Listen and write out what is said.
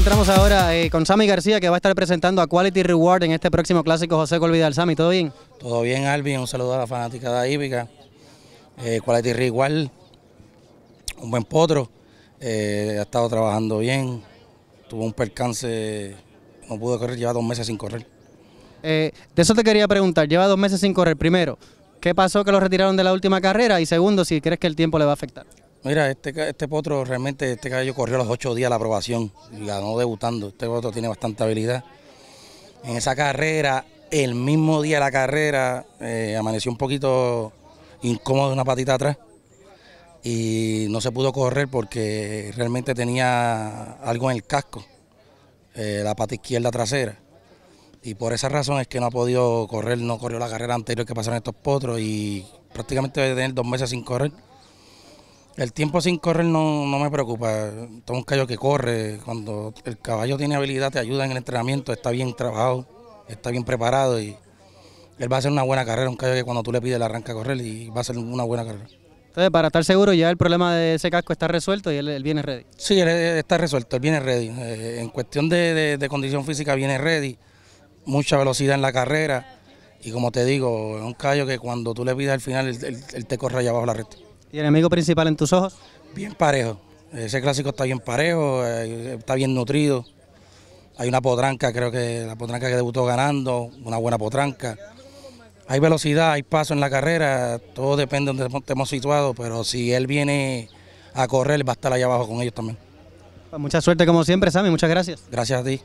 Entramos ahora eh, con Sammy García, que va a estar presentando a Quality Reward en este próximo clásico José Colvidal. Sammy, ¿todo bien? Todo bien, Alvin. Un saludo a la fanática hípica. Eh, Quality Reward, un buen potro. Eh, ha estado trabajando bien. Tuvo un percance, no pudo correr, lleva dos meses sin correr. de eso te quería preguntar. Lleva dos meses sin correr. Primero, ¿qué pasó que lo retiraron de la última carrera? Y segundo, si crees que el tiempo le va a afectar. Mira, este, este potro realmente, este caballo corrió los ocho días la aprobación y ganó debutando. Este potro tiene bastante habilidad. En esa carrera, el mismo día de la carrera, eh, amaneció un poquito incómodo una patita atrás y no se pudo correr porque realmente tenía algo en el casco, eh, la pata izquierda trasera. Y por esa razón es que no ha podido correr, no corrió la carrera anterior que pasaron estos potros y prácticamente debe tener dos meses sin correr. El tiempo sin correr no, me preocupa. es un caballo que corre, cuando el caballo tiene habilidad, te ayuda en el entrenamiento, está bien trabajado, está bien preparado y él va a hacer una buena carrera. Un caballo que cuando tú le pides le arranca a correr y va a hacer una buena carrera. Entonces, para estar seguro, ya el problema de ese casco está resuelto y él, viene ready. Sí, está resuelto, él viene ready. Eh, en cuestión de, condición física, viene ready. Mucha velocidad en la carrera. Y como te digo, es un callo que cuando tú le pides al final, él, te corre allá abajo la recta. ¿Y el enemigo principal en tus ojos? Bien parejo. Ese clásico está bien parejo, eh, está bien nutrido. Hay una potranca, creo que la potranca que debutó ganando, una buena potranca. Hay velocidad, hay paso en la carrera, todo depende de donde estemos situados, pero si él viene a correr, va a estar allá abajo con ellos también. Pues mucha suerte como siempre, Sammy, muchas gracias. Gracias a ti.